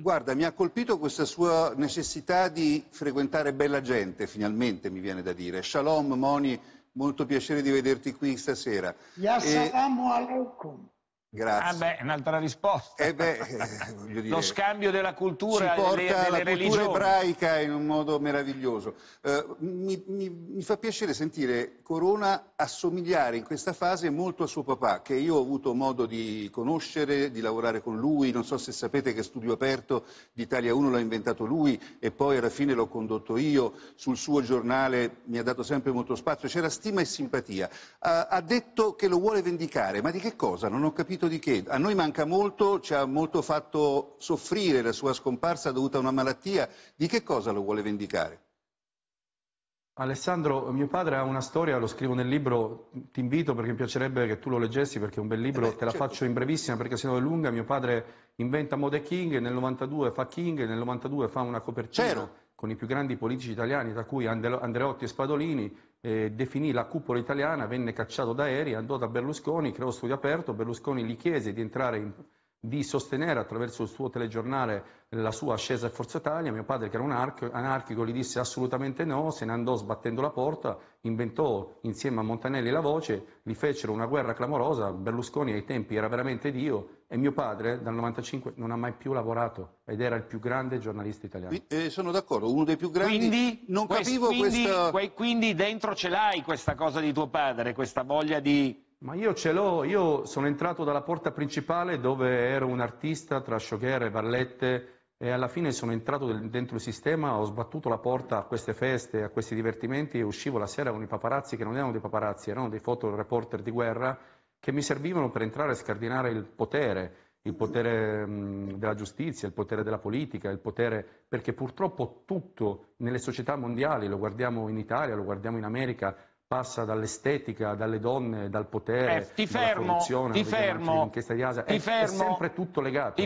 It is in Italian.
Guarda, mi ha colpito questa sua necessità di frequentare bella gente, finalmente mi viene da dire. Shalom Moni, molto piacere di vederti qui stasera. Ya e... Eh, alaikum. Grazie. Ah beh, un'altra risposta. Eh beh, eh, dire, Lo scambio della cultura, ci porta delle, cultura ebraica in un modo meraviglioso. Uh, mi, mi, mi, fa piacere sentire Corona assomigliare in questa fase molto a suo papà, che io ho avuto modo di conoscere, di lavorare con lui. Non so se sapete che Studio Aperto d'Italia 1 l'ha inventato lui e poi alla fine l'ho condotto io. Sul suo giornale mi ha dato sempre molto spazio. C'era stima e simpatia. Uh, ha detto che lo vuole vendicare, ma di che cosa? Non ho capito detto di che a noi manca molto, ci ha molto fatto soffrire la sua scomparsa dovuta a una malattia. Di che cosa lo vuole vendicare? Alessandro, mio padre ha una storia, lo scrivo nel libro, ti invito perché mi piacerebbe che tu lo leggessi perché è un bel libro, eh beh, te la certo. faccio in brevissima perché sennò è lunga, mio padre inventa Mode King, nel 92 fa King, nel 92 fa una copertina. C'ero con i più grandi politici italiani, tra cui Andreotti e Spadolini, eh, definì la cupola italiana, venne cacciato da aerei, andò da Berlusconi, creò studio aperto, Berlusconi gli chiese di entrare in, di sostenere attraverso il suo telegiornale la sua ascesa a Forza Italia, mio padre che era un anarchico gli disse assolutamente no, se ne andò sbattendo la porta, inventò insieme a Montanelli la voce, gli fecero una guerra clamorosa, Berlusconi ai tempi era veramente Dio e mio padre dal 95 non ha mai più lavorato ed era il più grande giornalista italiano. Eh, sono d'accordo, uno dei più grandi. Quindi, non quest, quindi, questa... quindi dentro ce l'hai questa cosa di tuo padre, questa voglia di ma io ce l'ho, io sono entrato dalla porta principale dove ero un artista tra e ballette e alla fine sono entrato dentro il sistema, ho sbattuto la porta a queste feste, a questi divertimenti e uscivo la sera con i paparazzi che non erano dei paparazzi, erano dei fotoreporter di guerra che mi servivano per entrare a scardinare il potere, il potere della giustizia, il potere della politica, il potere perché purtroppo tutto nelle società mondiali, lo guardiamo in Italia, lo guardiamo in America, passa dall'estetica, dalle donne, dal potere, eh, ti fermo, dalla corruzione, ti fermo, di Gaza, ti è, fermo, è sempre tutto legato.